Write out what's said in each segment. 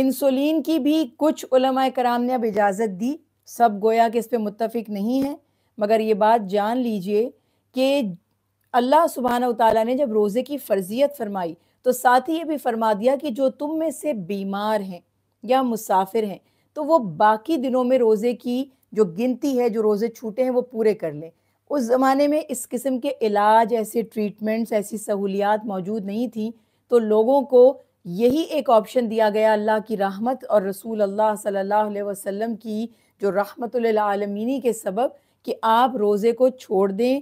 insulin की भी कुछ उलमा कराम ने अब इजाज़त दी सब गोया कि इस पर मुतफ़ नहीं है मगर ये बात जान लीजिए कि अल्लाह सुबहाना ताली ने जब रोज़े की फ़र्जियत फरमाई तो साथ ही ये भी फरमा दिया कि जो तुम में से बीमार हैं या मुसाफिर हैं तो वो बाकी दिनों में रोज़े की जो गिनती है जो रोज़े छूटे हैं वो पूरे कर लें उस ज़माने में इस किस्म के इलाज ऐसे ट्रीटमेंट्स ऐसी सहूलियात मौजूद नहीं थी तो लोगों को यही एक ऑप्शन दिया गया अल्लाह की रहमत और रसूल अल्लाह सल्लल्लाहु अलैहि वसल्लम की जो रहमतमीनी के सबब कि आप रोज़े को छोड़ दें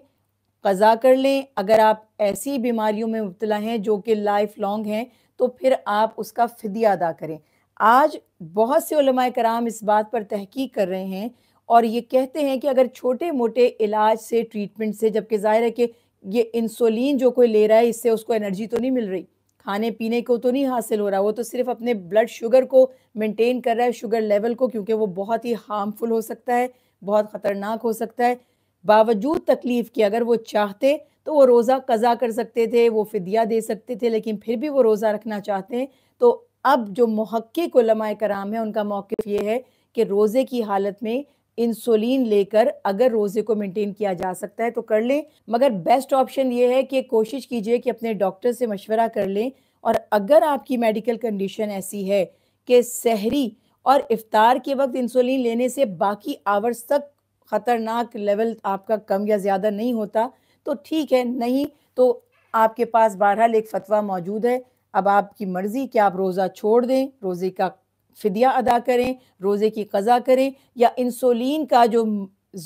कज़ा कर लें अगर आप ऐसी बीमारियों में मुबला हैं जो कि लाइफ लॉन्ग हैं तो फिर आप उसका फ़दिया अदा करें आज बहुत से कराम इस बात पर तहकीक कर रहे हैं और ये कहते हैं कि अगर छोटे मोटे इलाज से ट्रीटमेंट से जबकि ज़ाहिर है कि ये इंसुलिन जो कोई ले रहा है इससे उसको एनर्जी तो नहीं मिल रही खाने पीने को तो नहीं हासिल हो रहा वो तो सिर्फ अपने ब्लड शुगर को मेंटेन कर रहा है शुगर लेवल को क्योंकि वो बहुत ही हार्मफुल हो सकता है बहुत ख़तरनाक हो सकता है बावजूद तकलीफ़ के अगर वो चाहते तो वो रोज़ा कज़ा कर सकते थे वो फदिया दे सकते थे लेकिन फिर भी वो रोज़ा रखना चाहते हैं तो अब जो महक्क कराम है उनका मौक़ ये है कि रोज़े की हालत में इंसुलिन लेकर अगर रोजे को मेंटेन किया जा सकता है तो कर लें मगर बेस्ट ऑप्शन ये है कि कोशिश कीजिए कि अपने डॉक्टर से मशवरा कर लें और अगर आपकी मेडिकल कंडीशन ऐसी है कि सहरी और इफ्तार के वक्त इंसुलिन लेने से बाकी आवर्स तक ख़तरनाक लेवल आपका कम या ज़्यादा नहीं होता तो ठीक है नहीं तो आपके पास बहरहाल एक फतवा मौजूद है अब आपकी मर्ज़ी कि आप रोज़ा छोड़ दें रोज़े का फ़दिया अदा करें रोज़े की कज़ा करें या इंसुलिन का जो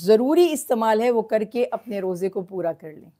ज़रूरी इस्तेमाल है वो करके अपने रोज़े को पूरा कर लें